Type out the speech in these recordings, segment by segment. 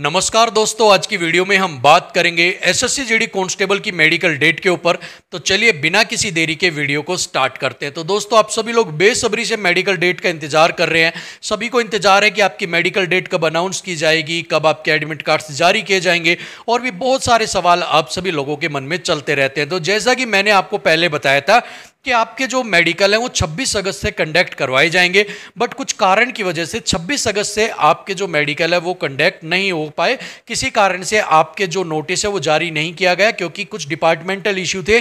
नमस्कार दोस्तों आज की वीडियो में हम बात करेंगे एसएससी जीडी कांस्टेबल की मेडिकल डेट के ऊपर तो चलिए बिना किसी देरी के वीडियो को स्टार्ट करते हैं तो दोस्तों आप सभी लोग बेसब्री से मेडिकल डेट का इंतजार कर रहे हैं सभी को इंतजार है कि आपकी मेडिकल डेट कब अनाउंस की जाएगी कब आपके एडमिट कार्ड्स जारी किए जाएंगे और भी बहुत सारे सवाल आप सभी लोगों के मन में चलते रहते हैं तो जैसा कि मैंने आपको पहले बताया था कि आपके जो मेडिकल हैं वो 26 अगस्त से कंडक्ट करवाए जाएंगे बट कुछ कारण की वजह से 26 अगस्त से आपके जो मेडिकल है वो कंडक्ट नहीं हो पाए किसी कारण से आपके जो नोटिस है वो जारी नहीं किया गया क्योंकि कुछ डिपार्टमेंटल इश्यू थे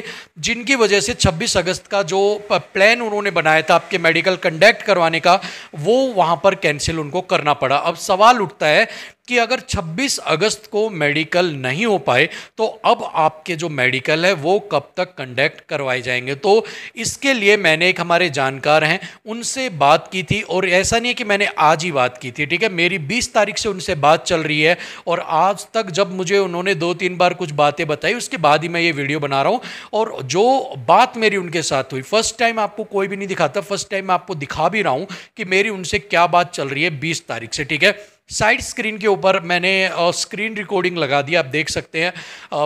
जिनकी वजह से 26 अगस्त का जो प्लान उन्होंने बनाया था आपके मेडिकल कंडक्ट करवाने का वो वहाँ पर कैंसिल उनको करना पड़ा अब सवाल उठता है कि अगर 26 अगस्त को मेडिकल नहीं हो पाए तो अब आपके जो मेडिकल है वो कब तक कंडक्ट करवाए जाएंगे तो इसके लिए मैंने एक हमारे जानकार हैं उनसे बात की थी और ऐसा नहीं है कि मैंने आज ही बात की थी ठीक है मेरी 20 तारीख से उनसे बात चल रही है और आज तक जब मुझे उन्होंने दो तीन बार कुछ बातें बताई उसके बाद ही मैं ये वीडियो बना रहा हूँ और जो बात मेरी उनके साथ हुई फर्स्ट टाइम आपको कोई भी नहीं दिखाता फर्स्ट टाइम मैं आपको दिखा भी रहा हूँ कि मेरी उनसे क्या बात चल रही है बीस तारीख से ठीक है साइड स्क्रीन के ऊपर मैंने स्क्रीन रिकॉर्डिंग लगा दी आप देख सकते हैं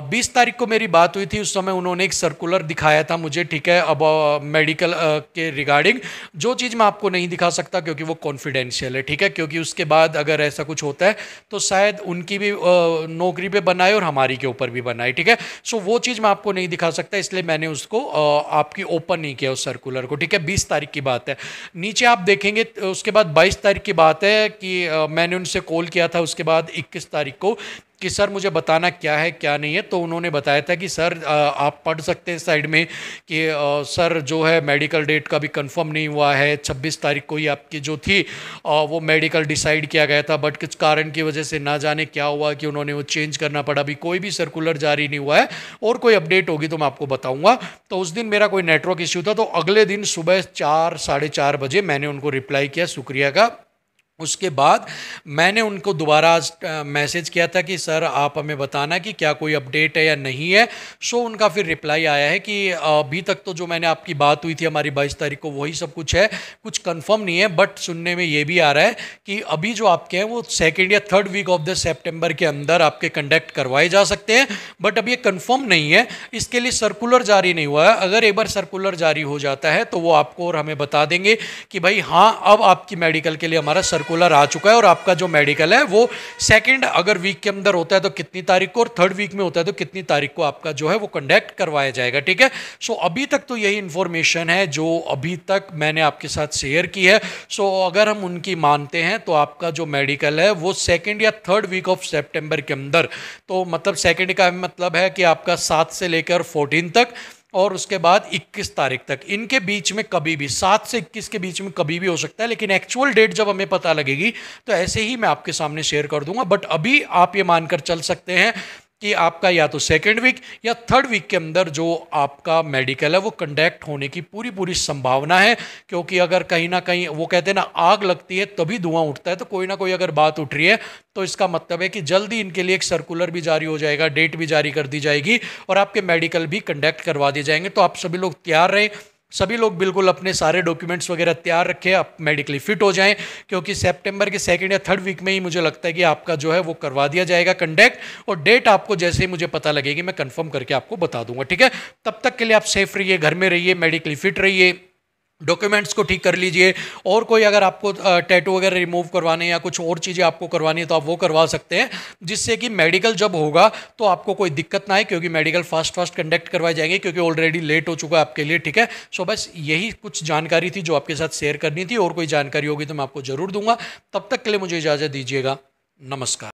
बीस तारीख को मेरी बात हुई थी उस समय उन्होंने एक सर्कुलर दिखाया था मुझे ठीक है अब मेडिकल के रिगार्डिंग जो चीज़ मैं आपको नहीं दिखा सकता क्योंकि वो कॉन्फिडेंशियल है ठीक है क्योंकि उसके बाद अगर ऐसा कुछ होता है तो शायद उनकी भी नौकरी पर बनाए और हमारी के ऊपर भी बनाए ठीक है सो वो चीज़ मैं आपको नहीं दिखा सकता इसलिए मैंने उसको आपकी ओपन नहीं किया उस सर्कुलर को ठीक है बीस तारीख की बात है नीचे आप देखेंगे तो उसके बाद बाईस तारीख की बात है कि मैंने से कॉल किया था उसके बाद 21 तारीख को कि सर मुझे बताना क्या है क्या नहीं है तो उन्होंने बताया था कि सर आप पढ़ सकते हैं साइड में कि सर जो है मेडिकल डेट का भी कंफर्म नहीं हुआ है 26 तारीख को ही आपकी जो थी वो मेडिकल डिसाइड किया गया था बट किस कारण की वजह से ना जाने क्या हुआ कि उन्होंने वो चेंज करना पड़ा अभी कोई भी सर्कुलर जारी नहीं हुआ है और कोई अपडेट होगी तो मैं आपको बताऊँगा तो उस दिन मेरा कोई नेटवर्क इश्यू था तो अगले दिन सुबह चार साढ़े बजे मैंने उनको रिप्लाई किया शुक्रिया का उसके बाद मैंने उनको दोबारा मैसेज किया था कि सर आप हमें बताना कि क्या कोई अपडेट है या नहीं है सो उनका फिर रिप्लाई आया है कि अभी तक तो जो मैंने आपकी बात हुई थी हमारी बाईस तारीख को वही सब कुछ है कुछ कंफर्म नहीं है बट सुनने में ये भी आ रहा है कि अभी जो आपके हैं वो सेकेंड या third week of the September के अंदर आपके कंडक्ट करवाए जा सकते हैं बट अब ये कन्फर्म नहीं है इसके लिए सर्कुलर जारी नहीं हुआ है अगर एक बार सर्कुलर जारी हो जाता है तो वो आपको और हमें बता देंगे कि भाई हाँ अब आपकी मेडिकल के लिए हमारा सर्कुलर आ चुका है और आपका जो मेडिकल है वो सेकंड अगर वीक के अंदर होता है तो कितनी तारीख को और थर्ड वीक में होता है तो कितनी तारीख को आपका जो है वो कंडक्ट करवाया जाएगा ठीक है सो so, अभी तक तो यही इन्फॉर्मेशन है जो अभी तक मैंने आपके साथ शेयर की है सो so, अगर हम उनकी मानते हैं तो आपका जो मेडिकल है वो सेकेंड या थर्ड वीक ऑफ सेप्टेम्बर के अंदर तो मतलब सेकेंड का मतलब है कि आपका सात से लेकर फोर्टीन तक और उसके बाद 21 तारीख तक इनके बीच में कभी भी सात से 21 के बीच में कभी भी हो सकता है लेकिन एक्चुअल डेट जब हमें पता लगेगी तो ऐसे ही मैं आपके सामने शेयर कर दूंगा बट अभी आप ये मानकर चल सकते हैं कि आपका या तो सेकेंड वीक या थर्ड वीक के अंदर जो आपका मेडिकल है वो कंडक्ट होने की पूरी पूरी संभावना है क्योंकि अगर कहीं ना कहीं वो कहते हैं ना आग लगती है तभी धुआं उठता है तो कोई ना कोई अगर बात उठ रही है तो इसका मतलब है कि जल्दी इनके लिए एक सर्कुलर भी जारी हो जाएगा डेट भी जारी कर दी जाएगी और आपके मेडिकल भी कंडक्ट करवा दिए जाएंगे तो आप सभी लोग तैयार रहें सभी लोग बिल्कुल अपने सारे डॉक्यूमेंट्स वगैरह तैयार रखें आप मेडिकली फिट हो जाएं क्योंकि सितंबर के सेकंड या थर्ड वीक में ही मुझे लगता है कि आपका जो है वो करवा दिया जाएगा कंडक्ट और डेट आपको जैसे ही मुझे पता लगेगी मैं कंफर्म करके आपको बता दूंगा ठीक है तब तक के लिए आप सेफ रहिए घर में रहिए मेडिकली फिट रहिए डॉक्यूमेंट्स को ठीक कर लीजिए और कोई अगर आपको टैटू वगैरह रिमूव करवाने या कुछ और चीज़ें आपको करवानी है तो आप वो करवा सकते हैं जिससे कि मेडिकल जब होगा तो आपको कोई दिक्कत ना आए क्योंकि मेडिकल फास्ट फास्ट कंडक्ट करवाए जाएंगे क्योंकि ऑलरेडी लेट हो चुका है आपके लिए ठीक है सो बस यही कुछ जानकारी थी जो आपके साथ शेयर करनी थी और कोई जानकारी होगी तो मैं आपको ज़रूर दूंगा तब तक के लिए मुझे इजाज़त दीजिएगा नमस्कार